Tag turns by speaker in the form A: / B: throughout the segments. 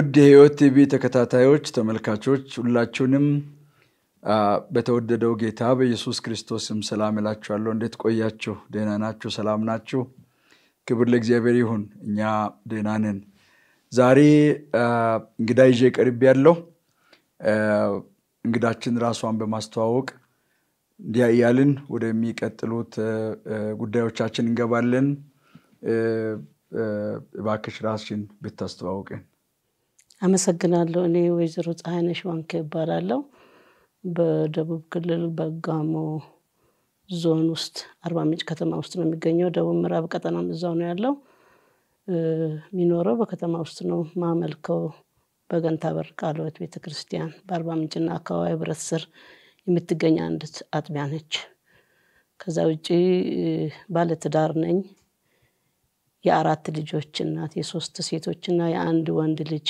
A: ውድ የህይወት ቲቪ ተከታታዮች፣ ተመልካቾች ሁላችሁንም በተወደደው ጌታ በኢየሱስ ክርስቶስም ሰላም እላችኋለሁ። እንዴት ቆያችሁ? ደህና ናችሁ? ሰላም ናችሁ? ክብር ለእግዚአብሔር ይሁን። እኛ ደህና ነን። ዛሬ እንግዳ ይዤ ቀርብ ያለው እንግዳችን ራሷን በማስተዋወቅ እንዲያ እያልን ወደሚቀጥሉት ጉዳዮቻችን እንገባለን። እባክሽ ራስሽን ብታስተዋውቅን።
B: አመሰግናለሁ። እኔ ወይዘሮ ፀሐይነሽ ዋንኬ እባላለሁ። በደቡብ ክልል በጋሞ ዞን ውስጥ አርባ ምንጭ ከተማ ውስጥ ነው የሚገኘው። ደቡብ ምዕራብ ቀጠናም እዛው ነው ያለው። የሚኖረው በከተማ ውስጥ ነው። ማመልከው በገንታ በር ቃልዮት ቤተ ክርስቲያን በአርባ ምንጭና አካባቢ ህብረት ስር የምትገኝ አንድ አጥቢያ ነች። ከዛ ውጪ ባለትዳር ነኝ። የአራት ልጆች እናት፣ የሶስት ሴቶችና የአንድ ወንድ ልጅ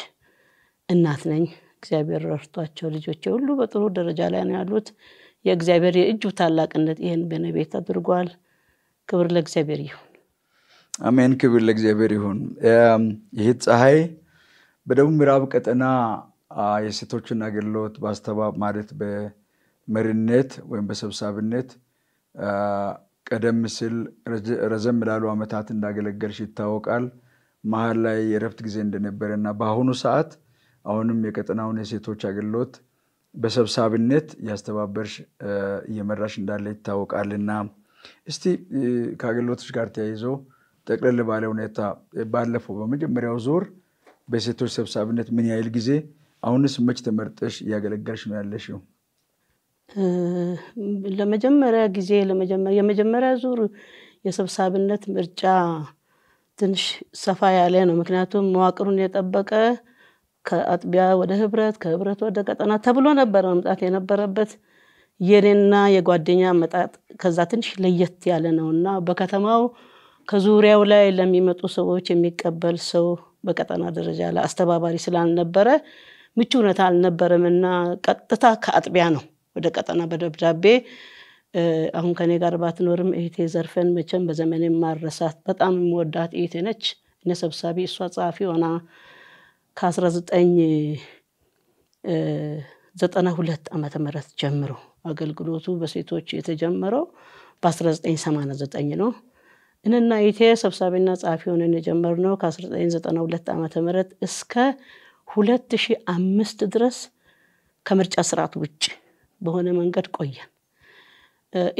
B: እናት ነኝ። እግዚአብሔር ረድቷቸው ልጆቼ ሁሉ በጥሩ ደረጃ ላይ ነው ያሉት። የእግዚአብሔር የእጁ ታላቅነት ይህን በነቤት አድርጓል። ክብር ለእግዚአብሔር ይሁን።
A: አሜን። ክብር ለእግዚአብሔር ይሁን። ይህ ፀሐይ በደቡብ ምዕራብ ቀጠና የሴቶችን አገልግሎት በአስተባብ ማለት በመሪነት ወይም በሰብሳቢነት ቀደም ሲል ረዘም ላሉ ዓመታት እንዳገለገልሽ ይታወቃል። መሀል ላይ የእረፍት ጊዜ እንደነበረ እና በአሁኑ ሰዓት አሁንም የቀጠናውን የሴቶች አገልግሎት በሰብሳቢነት እያስተባበርሽ እየመራሽ እንዳለ ይታወቃልና እስቲ ከአገልግሎቶች ጋር ተያይዞ ጠቅለል ባለ ሁኔታ ባለፈው በመጀመሪያው ዙር በሴቶች ሰብሳቢነት ምን ያህል ጊዜ፣ አሁንስ መች ተመርጠሽ እያገለገልሽ ነው ያለሽው?
B: ለመጀመሪያ ጊዜ የመጀመሪያ ዙር የሰብሳቢነት ምርጫ ትንሽ ሰፋ ያለ ነው። ምክንያቱም መዋቅሩን የጠበቀ ከአጥቢያ ወደ ህብረት፣ ከህብረት ወደ ቀጠና ተብሎ ነበረ መምጣት የነበረበት። የኔና የጓደኛ መጣጥ ከዛ ትንሽ ለየት ያለ ነው እና በከተማው ከዙሪያው ላይ ለሚመጡ ሰዎች የሚቀበል ሰው በቀጠና ደረጃ ላይ አስተባባሪ ስላልነበረ ምቹ ሁኔታ አልነበረም እና ቀጥታ ከአጥቢያ ነው ወደ ቀጠና በደብዳቤ አሁን ከኔ ጋር ባትኖርም እህቴ ዘርፈን መቼም በዘመኔ ማረሳት በጣም የምወዳት እህቴ ነች። እኔ ሰብሳቢ፣ እሷ ጸሐፊ ሆና ከ1992 ዓመተ ምህረት ጀምሮ አገልግሎቱ በሴቶች የተጀመረው በ1989 ነው። እንና ኢቴ ሰብሳቢና ጸሐፊ ሆነን የጀመርነው ከ1992 ዓመተ ምህረት እስከ 2005 ድረስ ከምርጫ ስርዓት ውጭ በሆነ መንገድ ቆየን።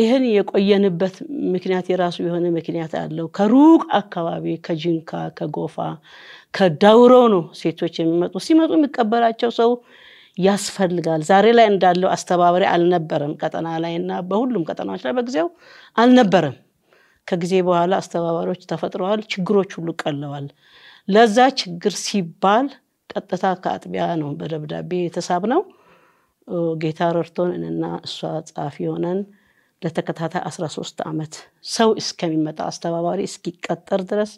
B: ይህን የቆየንበት ምክንያት የራሱ የሆነ ምክንያት አለው። ከሩቅ አካባቢ ከጅንካ፣ ከጎፋ፣ ከዳውሮ ነው ሴቶች የሚመጡ። ሲመጡ የሚቀበላቸው ሰው ያስፈልጋል። ዛሬ ላይ እንዳለው አስተባባሪ አልነበረም ቀጠና ላይ እና በሁሉም ቀጠናዎች ላይ በጊዜው አልነበረም። ከጊዜ በኋላ አስተባባሪዎች ተፈጥረዋል። ችግሮች ሁሉ ቀለዋል። ለዛ ችግር ሲባል ቀጥታ ከአጥቢያ ነው በደብዳቤ የተሳብ ነው። ጌታ ረድቶን እና እሷ ጸሐፊ ሆነን ለተከታታይ 13 ዓመት ሰው እስከሚመጣ አስተባባሪ እስኪቀጠር ድረስ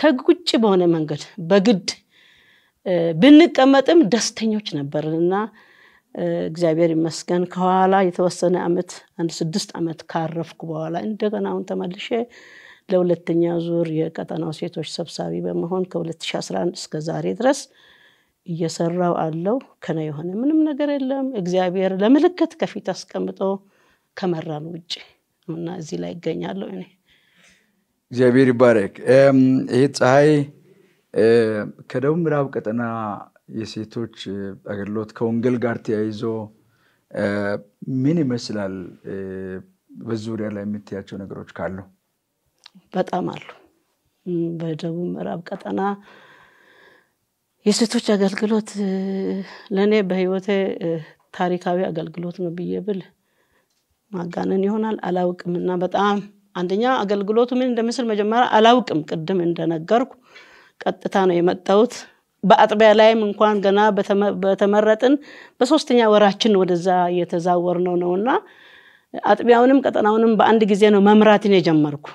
B: ከውጭ በሆነ መንገድ በግድ ብንቀመጥም ደስተኞች ነበርን እና እግዚአብሔር ይመስገን ከኋላ የተወሰነ ዓመት አንድ ስድስት ዓመት ካረፍኩ በኋላ እንደገና አሁን ተመልሼ ለሁለተኛ ዙር የቀጠናው ሴቶች ሰብሳቢ በመሆን ከ2011 እስከ ዛሬ ድረስ እየሰራው አለው። ከነ የሆነ ምንም ነገር የለም። እግዚአብሔር ለምልክት ከፊት አስቀምጦ ከመራን ውጭ እና እዚህ ላይ ይገኛለሁ እኔ።
A: እግዚአብሔር ይባረክ። ይህ ፀሐይ ከደቡብ ምዕራብ ቀጠና የሴቶች አገልግሎት ከወንጌል ጋር ተያይዞ ምን ይመስላል? በዙሪያ ላይ የምትያቸው ነገሮች ካሉ
B: በጣም አሉ። በደቡብ ምዕራብ ቀጠና የሴቶች አገልግሎት ለእኔ በህይወቴ ታሪካዊ አገልግሎት ነው ብዬ ብል ማጋነን ይሆናል አላውቅም። እና በጣም አንደኛ አገልግሎቱ ምን እንደምስል መጀመሪያ አላውቅም። ቅድም እንደነገርኩ ቀጥታ ነው የመጣሁት። በአጥቢያ ላይም እንኳን ገና በተመረጥን በሶስተኛ ወራችን ወደዛ እየተዛወር ነው ነው እና አጥቢያውንም ቀጠናውንም በአንድ ጊዜ ነው መምራትን የጀመርኩ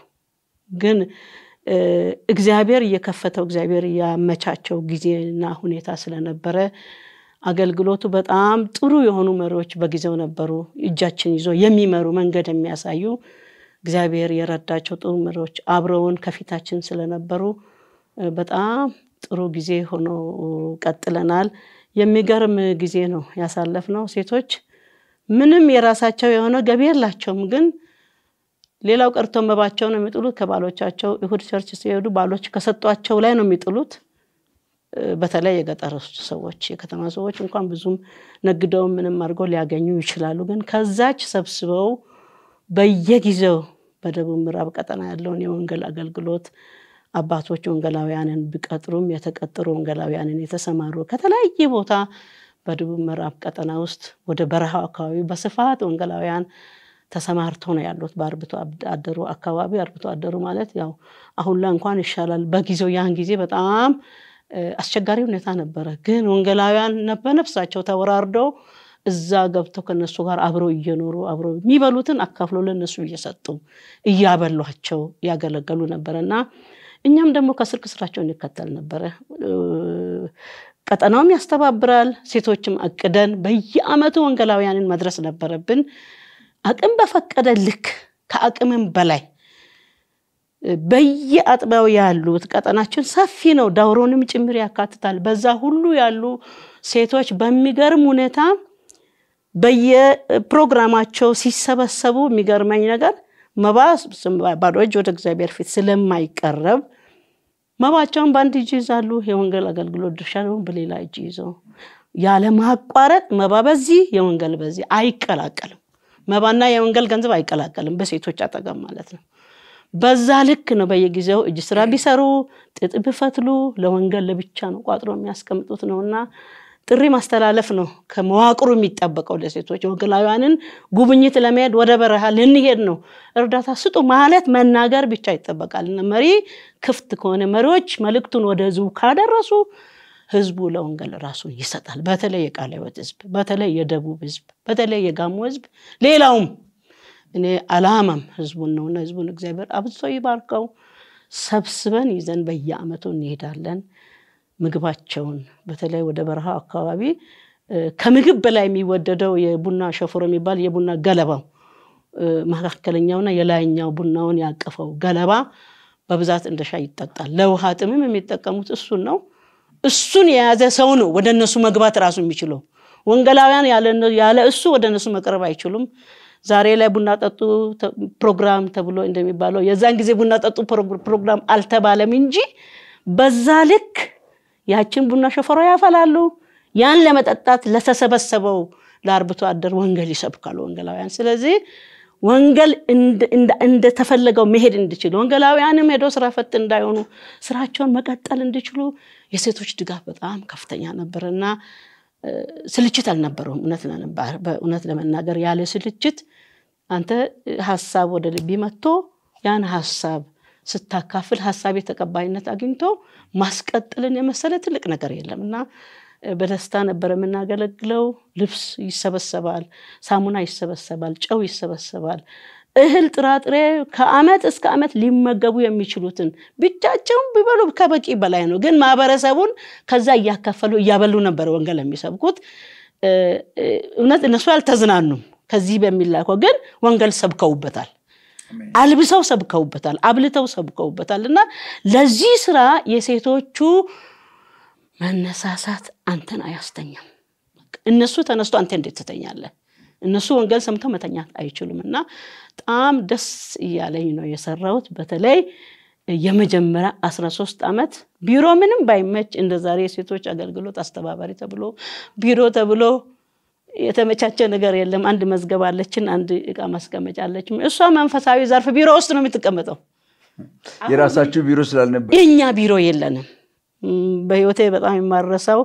B: ግን እግዚአብሔር እየከፈተው እግዚአብሔር እያመቻቸው ጊዜና ሁኔታ ስለነበረ አገልግሎቱ በጣም ጥሩ የሆኑ መሪዎች በጊዜው ነበሩ። እጃችን ይዞ የሚመሩ መንገድ የሚያሳዩ እግዚአብሔር የረዳቸው ጥሩ መሪዎች አብረውን ከፊታችን ስለነበሩ በጣም ጥሩ ጊዜ ሆኖ ቀጥለናል። የሚገርም ጊዜ ነው ያሳለፍነው። ሴቶች ምንም የራሳቸው የሆነ ገቢ የላቸውም፣ ግን ሌላው ቀርቶ ነው የሚጥሉት ከባሎቻቸው። እሁድ ቸርች ሲሄዱ ባሎች ከሰጧቸው ላይ ነው የሚጥሉት። በተለይ የገጠር ሰዎች የከተማ ሰዎች እንኳን ብዙም ነግደው ምንም አድርገው ሊያገኙ ይችላሉ። ግን ከዛች ሰብስበው በየጊዜው በደቡብ ምዕራብ ቀጠና ያለውን የወንጌል አገልግሎት አባቶች ወንጌላውያንን ቢቀጥሩም የተቀጠሩ ወንጌላውያንን የተሰማሩ ከተለያየ ቦታ በደቡብ ምዕራብ ቀጠና ውስጥ ወደ በረሃው አካባቢ በስፋት ወንጌላውያን ተሰማርተው ነው ያሉት። በአርብቶ አደሩ አካባቢ አርብቶ አደሩ ማለት ያው አሁን ላይ እንኳን ይሻላል። በጊዜው ያን ጊዜ በጣም አስቸጋሪ ሁኔታ ነበረ። ግን ወንጌላውያን በነፍሳቸው ተወራርደው እዛ ገብተው ከነሱ ጋር አብረው እየኖሩ አብረው የሚበሉትን አካፍሎ ለነሱ እየሰጡ እያበሏቸው ያገለገሉ ነበረ እና እኛም ደግሞ ከስልክ ስራቸው እንከተል ነበረ። ቀጠናውም ያስተባብራል። ሴቶችም አቅደን በየአመቱ ወንጌላውያንን መድረስ ነበረብን። አቅም በፈቀደ ልክ ከአቅምም በላይ በየአጥቢያው ያሉት ቀጠናችን ሰፊ ነው። ዳውሮንም ጭምር ያካትታል። በዛ ሁሉ ያሉ ሴቶች በሚገርም ሁኔታ በየፕሮግራማቸው ሲሰበሰቡ የሚገርመኝ ነገር መባ ባዶ እጅ ወደ እግዚአብሔር ፊት ስለማይቀረብ መባቸውን በአንድ እጅ ይዛሉ። የወንጌል አገልግሎት ድርሻ ደግሞ በሌላ እጅ ይዘው ያለ ማቋረጥ መባ በዚህ የወንጌል በዚህ አይቀላቀልም። መባና የወንጌል ገንዘብ አይቀላቀልም፣ በሴቶች አጠገብ ማለት ነው። በዛ ልክ ነው በየጊዜው እጅ ስራ ቢሰሩ ጥጥ ቢፈትሉ ለወንገል ለብቻ ነው ቋጥሮ የሚያስቀምጡት ነውና ጥሪ ማስተላለፍ ነው ከመዋቅሩ የሚጠበቀው ለሴቶች ወንጌላውያንን ጉብኝት ለመሄድ ወደ በረሃ ልንሄድ ነው እርዳታ ስጡ ማለት መናገር ብቻ ይጠበቃል መሪ ክፍት ከሆነ መሪዎች መልእክቱን ወደ ህዝቡ ካደረሱ ህዝቡ ለወንገል ራሱን ይሰጣል። በተለይ የቃለ ህዝብ፣ በተለይ የደቡብ ህዝብ፣ በተለይ የጋሞ ህዝብ ሌላውም እኔ አላማም ህዝቡን ነውና ህዝቡን እግዚአብሔር አብዝቶ ይባርከው። ሰብስበን ይዘን በየአመቱ እንሄዳለን። ምግባቸውን በተለይ ወደ በረሃ አካባቢ ከምግብ በላይ የሚወደደው የቡና ሸፎሮ የሚባል የቡና ገለባው መካከለኛውና የላይኛው ቡናውን ያቀፈው ገለባ በብዛት እንደ ሻይ ይጠጣል። ለውሃ ጥምም የሚጠቀሙት እሱን ነው። እሱን የያዘ ሰው ነው ወደ እነሱ መግባት ራሱ የሚችለው። ወንገላውያን ያለ እሱ ወደ እነሱ መቅረብ አይችሉም። ዛሬ ላይ ቡና ጠጡ ፕሮግራም ተብሎ እንደሚባለው የዛን ጊዜ ቡና ጠጡ ፕሮግራም አልተባለም እንጂ በዛ ልክ ያችን ቡና ሸፈሮ ያፈላሉ። ያን ለመጠጣት ለተሰበሰበው ለአርብቶ አደር ወንጌል ይሰብካሉ ወንጌላውያን። ስለዚህ ወንጌል እንደተፈለገው መሄድ እንዲችል ወንጌላውያንም ሄዶ ስራ ፈት እንዳይሆኑ ስራቸውን መቀጠል እንዲችሉ የሴቶች ድጋፍ በጣም ከፍተኛ ነበርና ስልችት አልነበረውም። እውነት ለመናገር ያለ ስልችት አንተ ሀሳብ ወደ ልቢ መጥቶ ያን ሀሳብ ስታካፍል ሀሳብ የተቀባይነት አግኝቶ ማስቀጥልን የመሰለ ትልቅ ነገር የለም እና በደስታ ነበር የምናገለግለው። ልብስ ይሰበሰባል፣ ሳሙና ይሰበሰባል፣ ጨው ይሰበሰባል። እህል፣ ጥራጥሬ ከአመት እስከ አመት ሊመገቡ የሚችሉትን ብቻቸውን ቢበሉ ከበቂ በላይ ነው። ግን ማህበረሰቡን ከዛ እያካፈሉ እያበሉ ነበር ወንጌል የሚሰብኩት። እውነት እነሱ አልተዝናኑም። ከዚህ በሚላከው ግን ወንጌል ሰብከውበታል። አልብሰው ሰብከውበታል። አብልተው ሰብከውበታል። እና ለዚህ ስራ የሴቶቹ መነሳሳት አንተን አያስተኛም። እነሱ ተነስቶ አንተ እንዴት ትተኛለህ? እነሱ ወንጌል ሰምተው መተኛት አይችሉም። እና በጣም ደስ እያለኝ ነው የሰራሁት። በተለይ የመጀመሪያ 13 ዓመት ቢሮ ምንም ባይመች እንደ ዛሬ የሴቶች አገልግሎት አስተባባሪ ተብሎ ቢሮ ተብሎ የተመቻቸ ነገር የለም። አንድ መዝገብ አለችን፣ አንድ እቃ ማስቀመጫ አለች። እሷ መንፈሳዊ ዘርፍ ቢሮ ውስጥ ነው የምትቀመጠው።
A: የራሳችሁ ቢሮ ስላልነበር
B: የእኛ ቢሮ የለንም። በህይወቴ በጣም የማረሰው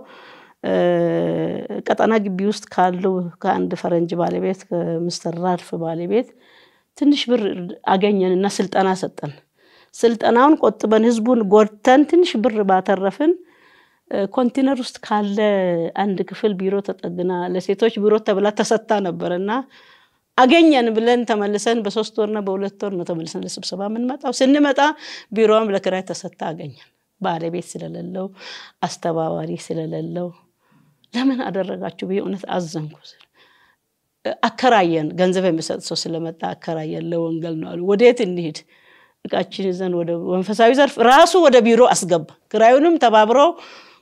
B: ቀጠና ግቢ ውስጥ ካለው ከአንድ ፈረንጅ ባለቤት ከሚስተር ራድፍ ባለቤት ትንሽ ብር እና ስልጠና ሰጠን። ስልጠናውን ቆጥበን ህዝቡን ጎድተን ትንሽ ብር ባተረፍን ኮንቲነር ውስጥ ካለ አንድ ክፍል ቢሮ ተጠግና ለሴቶች ቢሮ ተብላ ተሰታ ነበር እና አገኘን ብለን ተመልሰን በሶስት ወርና በሁለት ወር ነው ተመልሰን ለስብሰባ የምንመጣው። ስንመጣ ቢሮም ለክራይ ተሰታ አገኘን። ባለቤት ስለሌለው አስተባባሪ ስለሌለው ለምን አደረጋችሁ ብዬ እውነት አዘንኩ። አከራየን፣ ገንዘብ የሚሰጥ ሰው ስለመጣ አከራየን። ለወንገል ነው አሉ። ወዴት እንሂድ? እቃችን ይዘን ወደ መንፈሳዊ ዘርፍ ራሱ ወደ ቢሮ አስገባ። ክራዩንም ተባብረው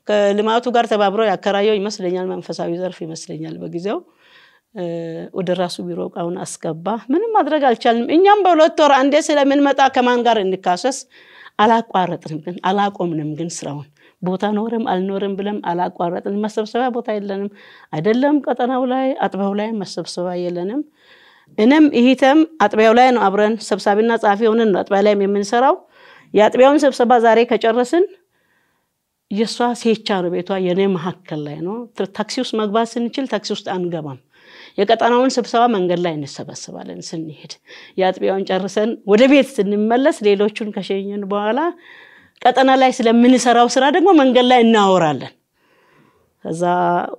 B: ከልማቱ ጋር ተባብረው ያከራየው ይመስለኛል፣ መንፈሳዊ ዘርፍ ይመስለኛል። በጊዜው ወደ ራሱ ቢሮ እቃውን አስገባ። ምንም ማድረግ አልቻልንም። እኛም በሁለት ወር አንዴ ስለምንመጣ ከማን ጋር እንካሰስ አላቋረጥንም፣ ግን አላቆምንም ግን ስራውን ቦታ ኖረም አልኖረም ብለም አላቋረጥን። መሰብሰቢያ ቦታ የለንም፣ አይደለም ቀጠናው ላይ አጥቢያው ላይ መሰብሰቢያ የለንም። እኔም ይሂተም አጥቢያው ላይ ነው አብረን ሰብሳቢና ጸሐፊ ሆነን ነው አጥቢያ ላይም የምንሰራው። የአጥቢያውን ስብሰባ ዛሬ ከጨረስን የእሷ ሴቻ ነው ቤቷ፣ የእኔ መካከል ላይ ነው። ታክሲ ውስጥ መግባት ስንችል ታክሲ ውስጥ አንገባም። የቀጠናውን ስብሰባ መንገድ ላይ እንሰበስባለን ስንሄድ። የአጥቢያውን ጨርሰን ወደ ቤት ስንመለስ ሌሎቹን ከሸኘን በኋላ ቀጠና ላይ ስለምንሰራው ስራ ደግሞ መንገድ ላይ እናወራለን። ከዛ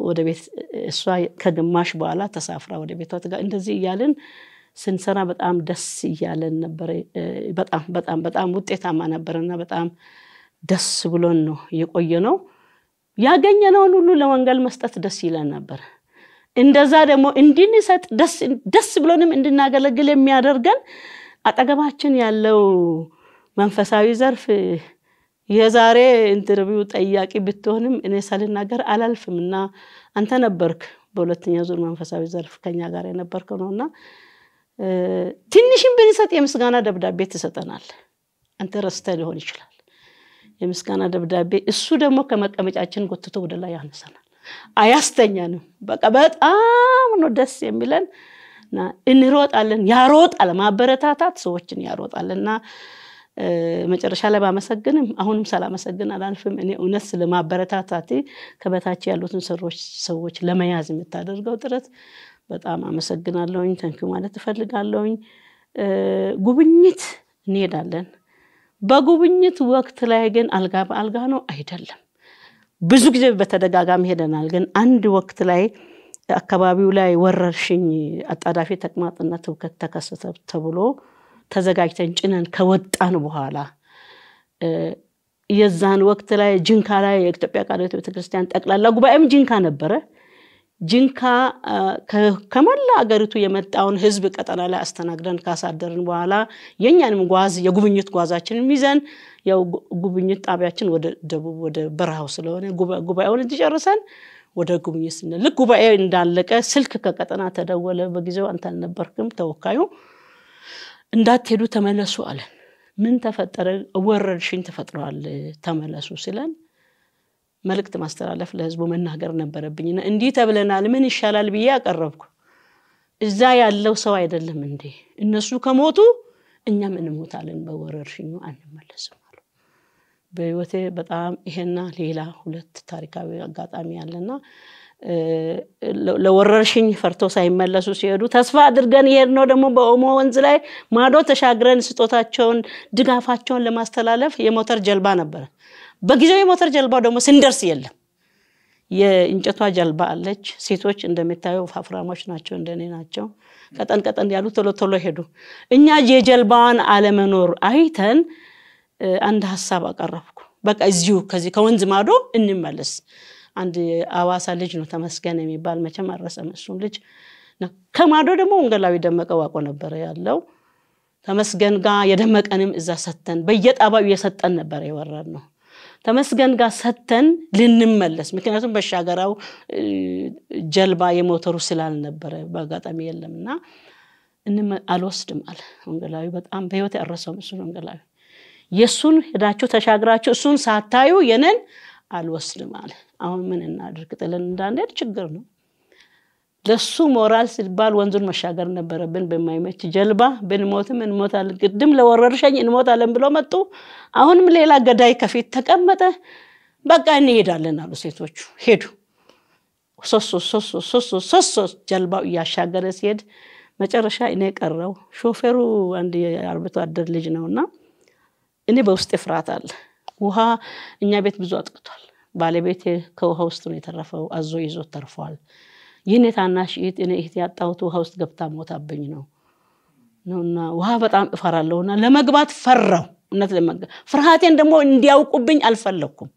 B: ወደ ቤት እሷ ከግማሽ በኋላ ተሳፍራ ወደ ቤቷ ትጋ እንደዚህ እያልን ስንሰራ በጣም ደስ እያለን ነበረ። በጣም በጣም በጣም ውጤታማ ነበርና በጣም ደስ ብሎን ነው የቆየ ነው። ያገኘነውን ሁሉ ለወንጌል መስጠት ደስ ይለን ነበር። እንደዛ ደግሞ እንድንሰጥ ደስ ብሎንም እንድናገለግል የሚያደርገን አጠገባችን ያለው መንፈሳዊ ዘርፍ የዛሬ ኢንተርቪው ጠያቂ ብትሆንም እኔ ሳልናገር አላልፍም እና አንተ ነበርክ በሁለተኛ ዙር መንፈሳዊ ዘርፍ ከኛ ጋር የነበርከው ነው እና ትንሽም ብንሰጥ የምስጋና ደብዳቤ ትሰጠናል። አንተ ረስተ ሊሆን ይችላል የምስጋና ደብዳቤ። እሱ ደግሞ ከመቀመጫችን ጎትቶ ወደ ላይ ያነሰናል፣ አያስተኛንም። በቃ በጣም ነው ደስ የሚለን እና እንሮጣለን፣ ያሮጣል ማበረታታት ሰዎችን ያሮጣልና መጨረሻ ላይ ባመሰግንም አሁንም ሳላመሰግን አላልፍም። እኔ እውነት ስለማበረታታቴ ከበታች ያሉትን ሰሮች ሰዎች ለመያዝ የምታደርገው ጥረት በጣም አመሰግናለሁኝ። ተንኪ ማለት እፈልጋለሁኝ። ጉብኝት እንሄዳለን። በጉብኝት ወቅት ላይ ግን አልጋ በአልጋ ነው አይደለም። ብዙ ጊዜ በተደጋጋሚ ሄደናል። ግን አንድ ወቅት ላይ አካባቢው ላይ ወረርሽኝ አጣዳፊ ተቅማጥና ትውከት ተከሰተ ተብሎ ተዘጋጅተን ጭነን ከወጣን በኋላ የዛን ወቅት ላይ ጅንካ ላይ የኢትዮጵያ ቃልዮት ቤተክርስቲያን ጠቅላላ ጉባኤም ጅንካ ነበረ። ጅንካ ከመላ አገሪቱ የመጣውን ህዝብ ቀጠና ላይ አስተናግደን ካሳደርን በኋላ የእኛንም ጓዝ የጉብኝት ጓዛችንን ይዘን ያው ጉብኝት ጣቢያችን ወደ ደቡብ ወደ በረሃው ስለሆነ ጉባኤውን እንዲጨርሰን ወደ ጉብኝት ስንል ልክ ጉባኤ እንዳለቀ ስልክ ከቀጠና ተደወለ። በጊዜው አንተ አልነበርክም ተወካዩ እንዳትሄዱ ተመለሱ አለን። ምን ተፈጠረ? ወረርሽኝ ተፈጥረዋል፣ ተመለሱ ሲለን መልእክት ማስተላለፍ ለህዝቡ መናገር ነበረብኝና እንዲህ ተብለናል፣ ምን ይሻላል ብዬ አቀረብኩ። እዛ ያለው ሰው አይደለም እንዴ እነሱ ከሞቱ እኛም እንሞታለን፣ በወረርሽኙ አንመለስም አሉ። በህይወቴ በጣም ይሄና ሌላ ሁለት ታሪካዊ አጋጣሚ ያለና ለወረርሽኝ ፈርቶ ሳይመለሱ ሲሄዱ ተስፋ አድርገን ይሄድ ነው ደግሞ በኦሞ ወንዝ ላይ ማዶ ተሻግረን ስጦታቸውን ድጋፋቸውን ለማስተላለፍ የሞተር ጀልባ ነበረ። በጊዜው የሞተር ጀልባው ደግሞ ስንደርስ የለም። የእንጨቷ ጀልባ አለች። ሴቶች እንደሚታዩ ፋፍራሞች ናቸው፣ እንደኔ ናቸው። ቀጠን ቀጠን ያሉ ቶሎ ቶሎ ሄዱ። እኛ የጀልባዋን አለመኖር አይተን አንድ ሀሳብ አቀረብኩ። በቃ እዚሁ ከዚህ ከወንዝ ማዶ እንመለስ አንድ አዋሳ ልጅ ነው ተመስገን የሚባል መቼም አልረሳም። እሱም ልጅ ከማዶ ደግሞ ወንጌላዊ ደመቀ ዋቆ ነበረ ያለው ተመስገን ጋ የደመቀንም እዛ ሰተን በየጣባዊ እየሰጠን ነበር የወረድ ነው ተመስገን ጋር ሰተን ልንመለስ ምክንያቱም በሻገራው ጀልባ የሞተሩ ስላልነበረ በአጋጣሚ የለም እና አልወስድም አለ ወንጌላዊ። በጣም በህይወት ያረሰው እሱን ወንጌላዊ የእሱን ሄዳችሁ ተሻግራችሁ እሱን ሳታዩ የነን አልወስድም አለ። አሁን ምን እናድርግ ጥለን እንዳንሄድ ችግር ነው። ለሱ ሞራል ሲባል ወንዙን መሻገር ነበረብን በማይመች ጀልባ። ብንሞትም እንሞታለን፣ ቅድም ለወረርሸኝ እንሞታለን ብሎ መጡ። አሁንም ሌላ ገዳይ ከፊት ተቀመጠ። በቃ እንሄዳለን አሉ ሴቶቹ። ሄዱ። ሶስት ጀልባው እያሻገረ ሲሄድ መጨረሻ እኔ ቀረው። ሾፌሩ አንድ የአርብቶ አደር ልጅ ነውና እኔ በውስጥ ፍርሃት አለ። ውሃ እኛ ቤት ብዙ አጥቅቷል። ባለቤቴ ከውሃ ውስጥ ነው የተረፈው። አዞ ይዞት ተርፏል። ይህን የታናሽ እህት እኔ እህት ያጣሁት ውሃ ውስጥ ገብታ ሞታብኝ ነው ነውና ውሃ በጣም እፈራለሁና ለመግባት ፈራው። እውነት ፍርሃቴን ደግሞ እንዲያውቁብኝ አልፈለግኩም።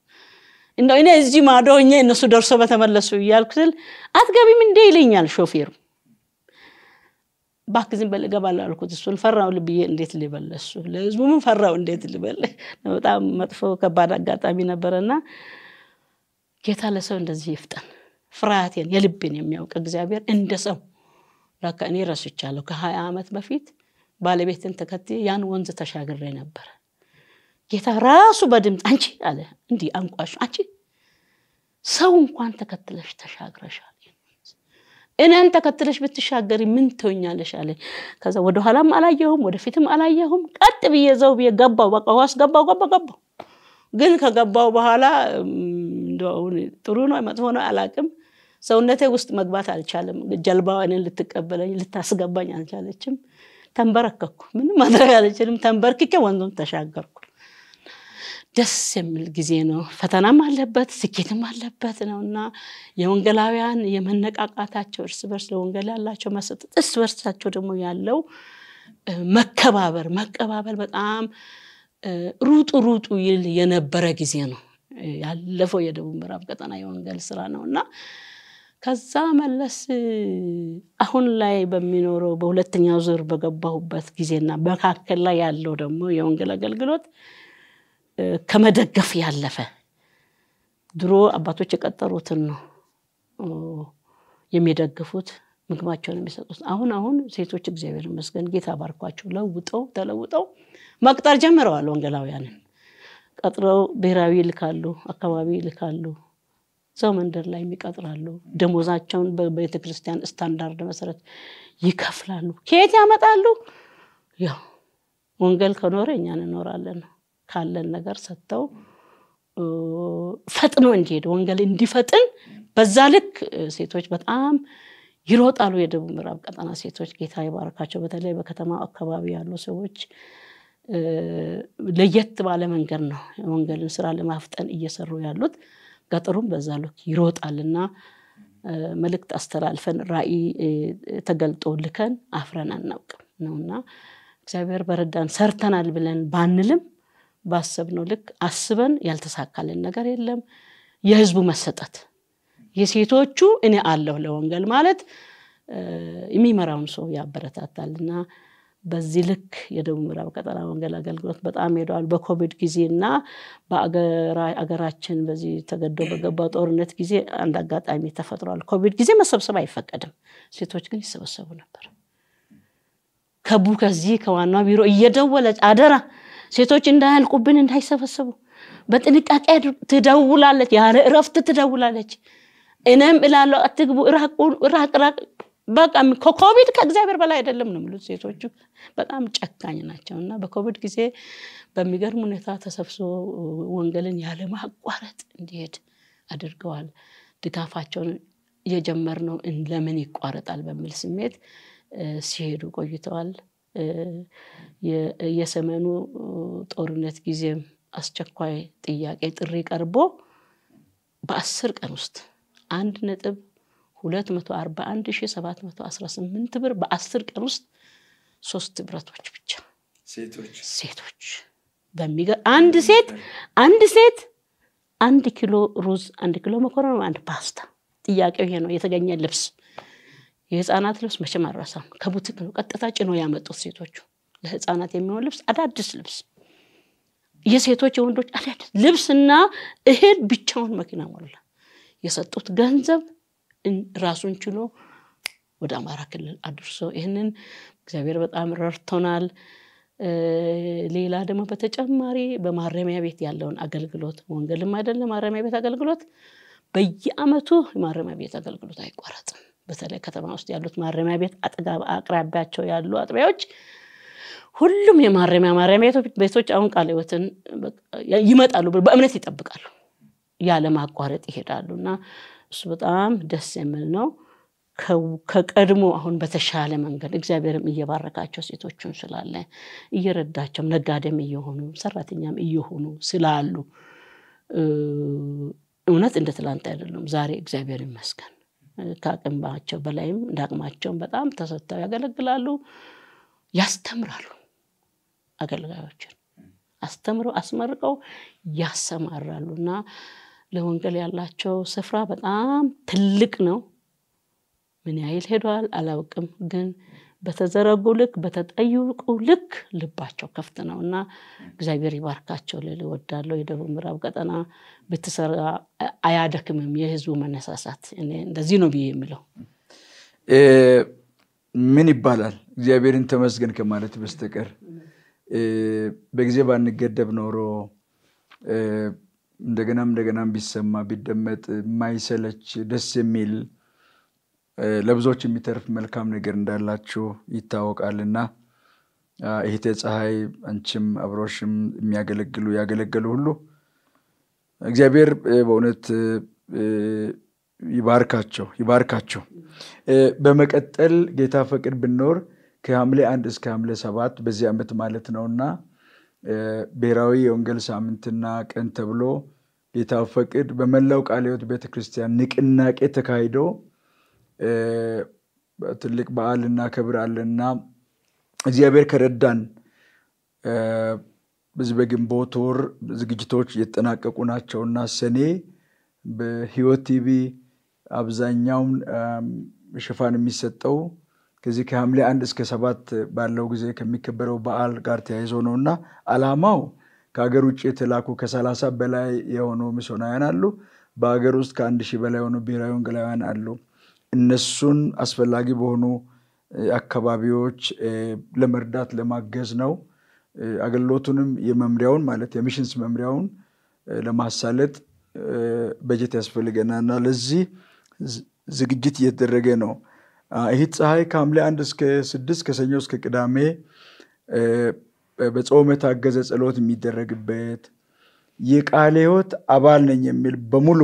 B: እንደ እኔ እዚህ ማዶ ሆኜ እነሱ ደርሶ በተመለሱ እያልኩ ስል አትገቢም እንዴ ይለኛል ሾፌሩ። እባክህ ዝም በል እገባለሁ አልኩት። እሱን ፈራው ልብዬ እንዴት ልበል ለእሱ ለህዝቡ ምን ፈራው እንዴት ልበል። በጣም መጥፎ ከባድ አጋጣሚ ነበረና ጌታ ለሰው እንደዚህ ይፍጠን። ፍርሃቴን የልቤን የሚያውቅ እግዚአብሔር እንደ ሰው ላካ እኔ ረስቻለሁ። ከሀያ ዓመት በፊት ባለቤትን ተከትዬ ያን ወንዝ ተሻግሬ ነበረ። ጌታ ራሱ በድምፅ አንቺ አለ እንዲህ አንቋሽ፣ አንቺ ሰው እንኳን ተከትለሽ ተሻግረሻል። እኔን ተከትለሽ ብትሻገሪ ምን ትሆኛለሽ አለ። ከዛ ወደኋላም አላየሁም፣ ወደፊትም አላየሁም። ቀጥ ብዬ ዘው ብዬ ገባው፣ በቃ ዋስ ገባው ገባው ገባው። ግን ከገባው በኋላ እንደው ጥሩ ነው መጥፎ ነው አላቅም። ሰውነቴ ውስጥ መግባት አልቻለም። ጀልባዋ ልትቀበለኝ ልታስገባኝ አልቻለችም። ተንበረከኩ። ምንም ማድረግ አልችልም። ተንበርክኬ ወንዙን ተሻገርኩ። ደስ የሚል ጊዜ ነው። ፈተናም አለበት ስኬትም አለበት ነው እና የወንገላውያን የመነቃቃታቸው እርስ በርስ ለወንገል ያላቸው መሰጠት፣ እርስ በርሳቸው ደግሞ ያለው መከባበር መቀባበል በጣም ሩጡ ሩጡ ይል የነበረ ጊዜ ነው። ያለፈው የደቡብ ምዕራብ ቀጠና የወንጌል ስራ ነው እና ከዛ መለስ አሁን ላይ በሚኖረው በሁለተኛው ዙር በገባሁበት ጊዜና መካከል ላይ ያለው ደግሞ የወንጌል አገልግሎት ከመደገፍ ያለፈ ድሮ አባቶች የቀጠሩትን ነው የሚደግፉት ምግባቸውን የሚሰጡት። አሁን አሁን ሴቶች እግዚአብሔር ይመስገን ጌታ ባርኳቸው ለውጠው ተለውጠው መቅጠር ጀምረዋል ወንጌላውያንን። ቀጥረው ብሔራዊ ይልካሉ፣ አካባቢ ይልካሉ፣ ሰው መንደር ላይ ይቀጥራሉ። ደሞዛቸውን በቤተክርስቲያን ስታንዳርድ መሰረት ይከፍላሉ። ከየት ያመጣሉ? ያው ወንጌል ከኖረ እኛ እንኖራለን ካለን ነገር ሰጥተው ፈጥኖ እንዲሄድ ወንጌል እንዲፈጥን በዛ ልክ ሴቶች በጣም ይሮጣሉ። የደቡብ ምዕራብ ቀጠና ሴቶች ጌታ ይባረካቸው በተለይ በከተማ አካባቢ ያሉ ሰዎች ለየት ባለ መንገድ ነው የወንጌልን ስራ ለማፍጠን እየሰሩ ያሉት። ገጠሩም በዛ ልክ ይሮጣልና መልእክት አስተላልፈን ራእይ ተገልጦ ልከን አፍረን አናውቅም ነውና እግዚአብሔር በረዳን ሰርተናል ብለን ባንልም ባሰብነው ልክ አስበን ያልተሳካልን ነገር የለም። የህዝቡ መሰጠት የሴቶቹ እኔ አለሁ ለወንጌል ማለት የሚመራውን ሰው ያበረታታልና በዚህ ልክ የደቡብ ምዕራብ ቀጠና ወንጌል አገልግሎት በጣም ሄደዋል። በኮቪድ ጊዜ እና በአገራችን በዚህ ተገዶ በገባ ጦርነት ጊዜ አንድ አጋጣሚ ተፈጥሯል። ኮቪድ ጊዜ መሰብሰብ አይፈቀድም፣ ሴቶች ግን ይሰበሰቡ ነበር። ከቡ ከዚህ ከዋናው ቢሮ እየደወለ አደራ ሴቶች እንዳያልቁብን እንዳይሰበሰቡ በጥንቃቄ ትደውላለች፣ ያለ እረፍት ትደውላለች። እኔም እላለሁ አትግቡ፣ ራቅ ራቅ በቃ ከኮቪድ ከእግዚአብሔር በላይ አይደለም ነው የሚሉት ሴቶቹ። በጣም ጨካኝ ናቸው እና በኮቪድ ጊዜ በሚገርም ሁኔታ ተሰብስቦ ወንገልን ያለማቋረጥ እንዲሄድ አድርገዋል። ድጋፋቸውን ነው ለምን ይቋረጣል በሚል ስሜት ሲሄዱ ቆይተዋል። የሰሜኑ ጦርነት ጊዜም አስቸኳይ ጥያቄ ጥሪ ቀርቦ በአስር ቀን ውስጥ አንድ ነጥብ 241,718 ብር በአስር ቀን ውስጥ ሶስት ብረቶች ብቻ ሴቶች አንድ ሴት አንድ ሴት አንድ ኪሎ ሩዝ፣ አንድ ኪሎ መኮረን፣ አንድ ፓስታ። ጥያቄው ይሄ ነው። የተገኘ ልብስ የህፃናት ልብስ መቼም አልረሳም። ከቡቲክ ነው ቀጥታ ጭኖ ያመጡት ሴቶቹ። ለህፃናት የሚሆን ልብስ፣ አዳዲስ ልብስ፣ የሴቶች የወንዶች አዳዲስ ልብስና እህል ብቻውን መኪና ሞላ። የሰጡት ገንዘብ ራሱን ችሎ ወደ አማራ ክልል አድርሶ ይህንን እግዚአብሔር በጣም ረድቶናል። ሌላ ደግሞ በተጨማሪ በማረሚያ ቤት ያለውን አገልግሎት ወንጌልም አይደለም ማረሚያ ቤት አገልግሎት በየአመቱ የማረሚያ ቤት አገልግሎት አይቋረጥም። በተለይ ከተማ ውስጥ ያሉት ማረሚያ ቤት አቅራቢያቸው ያሉ አጥቢያዎች ሁሉም የማረሚያ ማረሚያ ቤቶች አሁን ቃለ ሕይወትን ይመጣሉ፣ በእምነት ይጠብቃሉ፣ ያለማቋረጥ ይሄዳሉ እና እሱ በጣም ደስ የሚል ነው። ከቀድሞ አሁን በተሻለ መንገድ እግዚአብሔርም እየባረካቸው ሴቶቹን ስላለ እየረዳቸውም ነጋዴም እየሆኑ ሰራተኛም እየሆኑ ስላሉ እውነት እንደ ትላንት አይደሉም። ዛሬ እግዚአብሔር ይመስገን ከአቅምባቸው በላይም እንደ አቅማቸውም በጣም ተሰጥተው ያገለግላሉ፣ ያስተምራሉ። አገልጋዮችን አስተምረው አስመርቀው እና ለወንጌል ያላቸው ስፍራ በጣም ትልቅ ነው። ምን ያህል ሄዷል አላውቅም፣ ግን በተዘረጉ ልክ በተጠይቁ ልክ ልባቸው ክፍት ነው እና እግዚአብሔር ይባርካቸው ልል እወዳለሁ። የደቡብ ምዕራብ ቀጠና ብትሰራ አያደክምም የህዝቡ መነሳሳት። እንደዚህ ነው ብዬ የምለው
A: ምን ይባላል እግዚአብሔርን ተመስገን ከማለት በስተቀር በጊዜ ባንገደብ ኖሮ እንደገናም እንደገናም ቢሰማ ቢደመጥ የማይሰለች ደስ የሚል ለብዙዎች የሚተርፍ መልካም ነገር እንዳላችሁ ይታወቃልና እህቴ ፀሐይ አንቺም አብሮሽም የሚያገለግሉ ያገለገሉ ሁሉ እግዚአብሔር በእውነት ይባርካቸው ይባርካቸው። በመቀጠል ጌታ ፈቅድ ብንኖር ከሐምሌ አንድ እስከ ሐምሌ ሰባት በዚህ ዓመት ማለት ነውና ብሔራዊ የወንጌል ሳምንትና ቀን ተብሎ ጌታ ፈቅድ በመላው ቃለ ሕይወት ቤተክርስቲያን ንቅናቄ ተካሂዶ ትልቅ በዓል እናከብራለንና እግዚአብሔር ከረዳን በዚህ በግንቦት ወር ዝግጅቶች እየተጠናቀቁ ናቸውና ሰኔ በህይወት ቲቪ አብዛኛውን ሽፋን የሚሰጠው ከዚህ ከሐምሌ አንድ እስከ ሰባት ባለው ጊዜ ከሚከበረው በዓል ጋር ተያይዞ ነው እና አላማው ከሀገር ውጭ የተላኩ ከሰላሳ በላይ የሆኑ ሚስዮናውያን አሉ። በሀገር ውስጥ ከአንድ ሺህ በላይ የሆኑ ብሔራዊ ወንጌላውያን አሉ። እነሱን አስፈላጊ በሆኑ አካባቢዎች ለመርዳት ለማገዝ ነው። አገልግሎቱንም የመምሪያውን ማለት የሚሽንስ መምሪያውን ለማሳለጥ በጀት ያስፈልገናል እና ለዚህ ዝግጅት እየተደረገ ነው። ይህ ፀሐይ ከሐምሌ አንድ እስከ ስድስት ከሰኞ እስከ ቅዳሜ በጾም የታገዘ ጸሎት የሚደረግበት የቃለ ሕይወት አባል ነኝ የሚል በሙሉ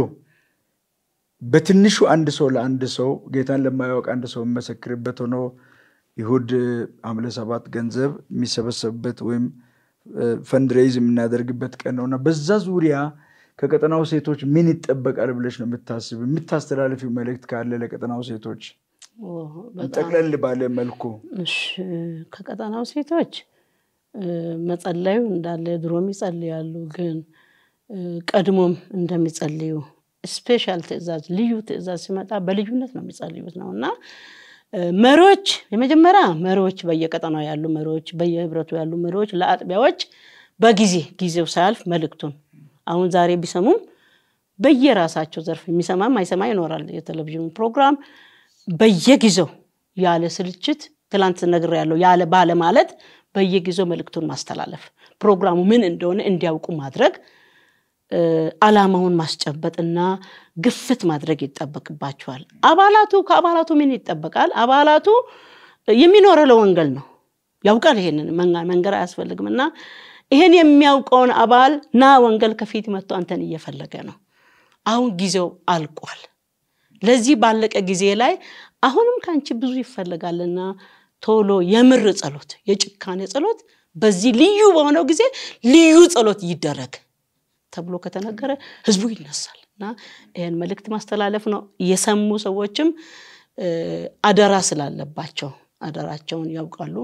A: በትንሹ አንድ ሰው ለአንድ ሰው ጌታን ለማያወቅ አንድ ሰው የሚመሰክርበት ሆኖ ይሁድ ሐምሌ ሰባት ገንዘብ የሚሰበሰብበት ወይም ፈንድሬይዝ የምናደርግበት ቀን ነውና በዛ ዙሪያ ከቀጠናው ሴቶች ምን ይጠበቃል ብለሽ ነው የምታስብ? የምታስተላለፊው መልእክት ካለ ለቀጠናው ሴቶች ጠቅለል ባለ መልኩ
B: ከቀጠናው ሴቶች መጸለዩ እንዳለ ድሮም ይጸልያሉ፣ ግን ቀድሞም እንደሚጸልዩ ስፔሻል ትእዛዝ፣ ልዩ ትእዛዝ ሲመጣ በልዩነት ነው የሚጸልዩት ነው እና መሪዎች የመጀመሪያ መሪዎች በየቀጠናው ያሉ መሪዎች፣ በየህብረቱ ያሉ መሪዎች ለአጥቢያዎች በጊዜ ጊዜው ሳያልፍ መልእክቱን አሁን ዛሬ ቢሰሙም በየራሳቸው ዘርፍ የሚሰማም አይሰማ ይኖራል። የቴሌቪዥኑ ፕሮግራም በየጊዜው ያለ ስልችት ትላንት ነግር ያለው ያለ ባለ ማለት በየጊዜው መልእክቱን ማስተላለፍ፣ ፕሮግራሙ ምን እንደሆነ እንዲያውቁ ማድረግ፣ አላማውን ማስጨበጥና ግፍት ማድረግ ይጠበቅባቸዋል። አባላቱ ከአባላቱ ምን ይጠበቃል? አባላቱ የሚኖረው ለወንጌል ነው። ያውቃል። ይሄንን መንገር አያስፈልግም እና ይሄን የሚያውቀውን አባል ና ወንጌል ከፊት መጥቶ አንተን እየፈለገ ነው። አሁን ጊዜው አልቋል። ለዚህ ባለቀ ጊዜ ላይ አሁንም ከአንቺ ብዙ ይፈልጋልና ቶሎ የምር ጸሎት፣ የጭካኔ ጸሎት በዚህ ልዩ በሆነው ጊዜ ልዩ ጸሎት ይደረግ ተብሎ ከተነገረ ህዝቡ ይነሳል እና ይህን መልእክት ማስተላለፍ ነው። የሰሙ ሰዎችም አደራ ስላለባቸው አደራቸውን ያውቃሉ።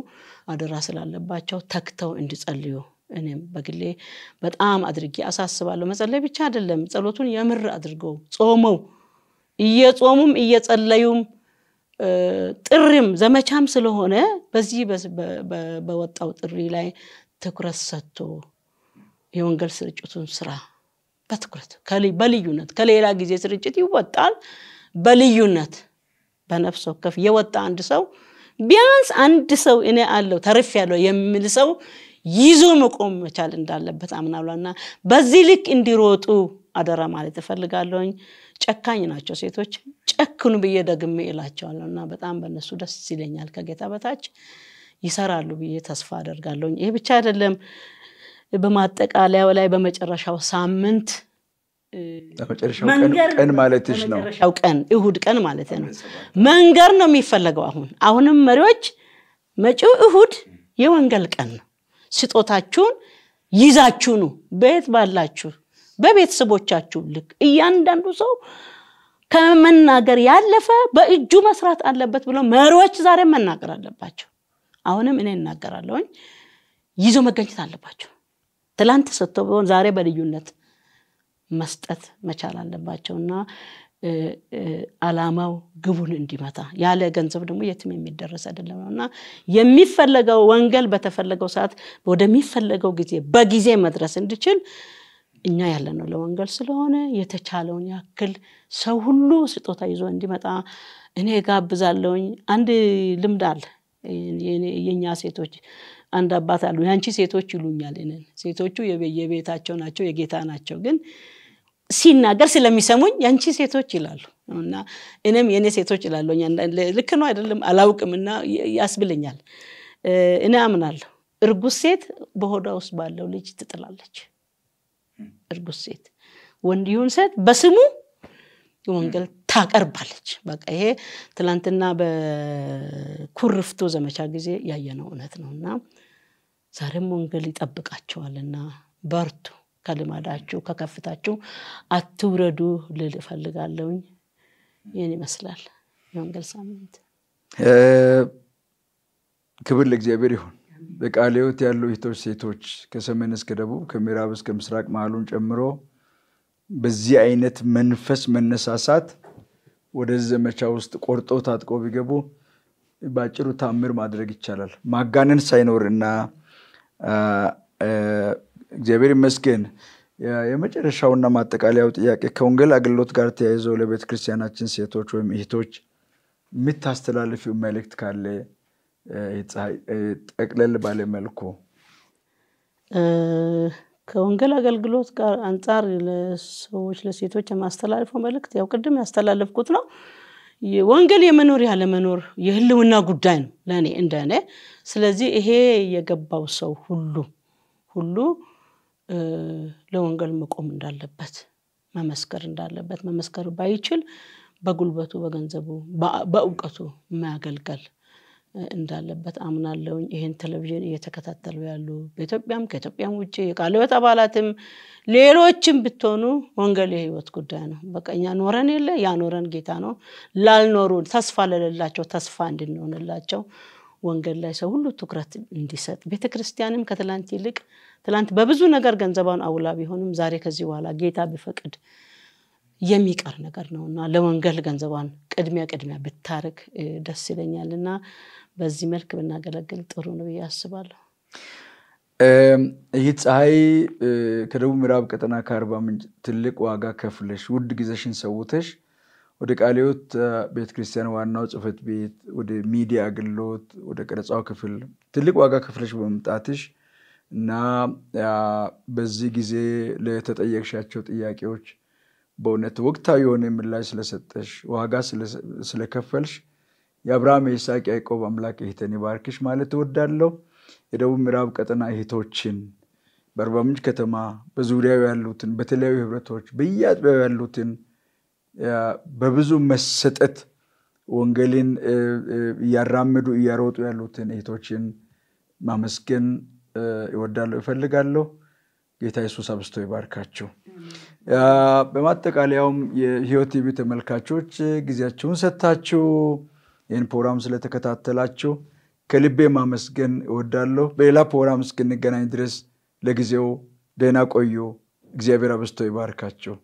B: አደራ ስላለባቸው ተክተው እንዲጸልዩ እኔም በግሌ በጣም አድርጌ አሳስባለሁ። መጸለይ ብቻ አይደለም፣ ጸሎቱን የምር አድርገው ጾመው እየጾሙም እየጸለዩም ጥሪም ዘመቻም ስለሆነ በዚህ በወጣው ጥሪ ላይ ትኩረት ሰጥቶ የወንጌል ስርጭቱን ስራ በትኩረት በልዩነት ከሌላ ጊዜ ስርጭት ይወጣል። በልዩነት በነፍስ ወከፍ የወጣ አንድ ሰው ቢያንስ አንድ ሰው እኔ አለው ተርፍ ያለው የሚል ሰው ይዞ መቆም መቻል እንዳለበት አምናሏና በዚህ ልክ እንዲሮጡ አደራ ማለት እፈልጋለሁኝ። ጨካኝ ናቸው ሴቶች፣ ጨክኑ ብዬ ደግሜ እላቸዋለሁ እና በጣም በነሱ ደስ ይለኛል። ከጌታ በታች ይሰራሉ ብዬ ተስፋ አደርጋለሁኝ። ይሄ ብቻ አይደለም። በማጠቃለያው ላይ በመጨረሻው ሳምንት
A: ቀን ማለትሽ ነው፣
B: ቀን እሁድ ቀን ማለት ነው። መንገር ነው የሚፈለገው። አሁን አሁንም መሪዎች መጪው እሁድ የወንገል ቀን ነው። ስጦታችሁን ይዛችሁ ኑ በየት ባላችሁ በቤተሰቦቻችሁ ልክ እያንዳንዱ ሰው ከመናገር ያለፈ በእጁ መስራት አለበት ብሎ መሪዎች ዛሬ መናገር አለባቸው። አሁንም እኔ እናገራለሁኝ። ይዞ መገኘት አለባቸው። ትላንት ሰጥቶ ቢሆን ዛሬ በልዩነት መስጠት መቻል አለባቸው እና አላማው ግቡን እንዲመታ ያለ ገንዘብ ደግሞ የትም የሚደረስ አይደለም ነው እና የሚፈለገው ወንጌል በተፈለገው ሰዓት ወደሚፈለገው ጊዜ በጊዜ መድረስ እንዲችል እኛ ያለነው ለወንጌል ስለሆነ የተቻለውን ያክል ሰው ሁሉ ስጦታ ይዞ እንዲመጣ እኔ ጋብዛለሁኝ። አንድ ልምድ አለ የእኛ ሴቶች አንድ አባት አሉ። ያንቺ ሴቶች ይሉኛል። እኔን ሴቶቹ የቤታቸው ናቸው፣ የጌታ ናቸው። ግን ሲናገር ስለሚሰሙኝ ያንቺ ሴቶች ይላሉ እና እኔም የእኔ ሴቶች ይላሉ። ልክ ነው አይደለም አላውቅም፣ እና ያስብልኛል። እኔ አምናለሁ እርጉዝ ሴት በሆዷ ውስጥ ባለው ልጅ ትጥላለች። እርጉዝ ሴት ወንድ ይሁን ሴት በስሙ ወንጌል ታቀርባለች። በቃ ይሄ ትላንትና በኩርፍቶ ዘመቻ ጊዜ ያየነው እውነት ነው እና ዛሬም ወንጌል ይጠብቃቸዋልና በርቱ፣ ከልማዳችሁ ከከፍታችሁ አትውረዱ ልል እፈልጋለሁኝ። ይህን ይመስላል የወንጌል ሳምንት።
A: ክብር ለእግዚአብሔር ይሁን። በቃለ ሕይወት ያሉ እህቶች፣ ሴቶች ከሰሜን እስከ ደቡብ ከምዕራብ እስከ ምስራቅ መሀሉን ጨምሮ በዚህ አይነት መንፈስ መነሳሳት ወደዚህ ዘመቻ ውስጥ ቆርጦ ታጥቆ ቢገቡ በአጭሩ ታምር ማድረግ ይቻላል። ማጋነን ሳይኖር እና እግዚአብሔር ይመስገን። የመጨረሻውና ማጠቃለያው ጥያቄ ከወንጌል አገልግሎት ጋር ተያይዘው ለቤተክርስቲያናችን ሴቶች ወይም እህቶች የምታስተላልፊው መልእክት ካለ ጠቅለል ባለ መልኩ
B: ከወንጌል አገልግሎት ጋር አንጻር ለሰዎች ለሴቶች የማስተላልፈው መልእክት ያው ቅድም ያስተላለፍኩት ነው። ወንጌል የመኖር ያለመኖር የህልውና ጉዳይ ነው ለእኔ እንደ እኔ። ስለዚህ ይሄ የገባው ሰው ሁሉ ሁሉ ለወንጌል መቆም እንዳለበት መመስከር እንዳለበት መመስከር ባይችል በጉልበቱ፣ በገንዘቡ፣ በእውቀቱ ማገልገል እንዳለበት አምናለሁኝ። ይህን ቴሌቪዥን እየተከታተሉ ያሉ በኢትዮጵያም ከኢትዮጵያም ውጭ የቃለ ሕይወት አባላትም ሌሎችም ብትሆኑ ወንጌል የሕይወት ጉዳይ ነው። በቃ እኛ ኖረን የለ ያኖረን ጌታ ነው። ላልኖሩ ተስፋ ለሌላቸው ተስፋ እንድንሆንላቸው ወንጌል ላይ ሰው ሁሉ ትኩረት እንዲሰጥ ቤተ ክርስቲያንም ከትላንት ይልቅ ትላንት በብዙ ነገር ገንዘቧን አውላ ቢሆንም ዛሬ ከዚህ በኋላ ጌታ ቢፈቅድ የሚቀር ነገር ነው እና ለወንጌል ገንዘቧን ቅድሚያ ቅድሚያ ብታርግ ደስ ይለኛል እና በዚህ መልክ ብናገለግል ጥሩ ነው ብዬ አስባለሁ።
A: ይህ ፀሐይ ከደቡብ ምዕራብ ቀጠና ከአርባ ምንጭ ትልቅ ዋጋ ከፍለሽ ውድ ጊዜሽን ሰውተሽ ወደ ቃለ ሕይወት ቤተክርስቲያን ዋናው ጽሕፈት ቤት፣ ወደ ሚዲያ አገልግሎት፣ ወደ ቀረጻው ክፍል ትልቅ ዋጋ ከፍለሽ በመምጣትሽ እና በዚህ ጊዜ ለተጠየቅሻቸው ጥያቄዎች በእውነት ወቅታዊ የሆነ ምላሽ ስለሰጠሽ፣ ዋጋ ስለከፈልሽ የአብርሃም የይስሐቅ ያዕቆብ አምላክ እህቴን ይባርክሽ ማለት እወዳለሁ። የደቡብ ምዕራብ ቀጠና እህቶችን በአርባ ምንጭ ከተማ በዙሪያው ያሉትን በተለያዩ ህብረቶች በየአጥቢያው ያሉትን በብዙ መሰጠት ወንጌልን እያራመዱ እያሮጡ ያሉትን እህቶችን ማመስገን እወዳለሁ፣ እፈልጋለሁ። ጌታ የሱስ አብስቶ ይባርካቸው። በማጠቃለያውም የህይወት ቲቪ ተመልካቾች ጊዜያችሁን ሰጥታችሁ ይህን ፕሮግራም ስለተከታተላችሁ ከልቤ ማመስገን እወዳለሁ። በሌላ ፕሮግራም እስክንገናኝ ድረስ ለጊዜው ደህና ቆዩ። እግዚአብሔር አብዝቶ ይባርካችሁ።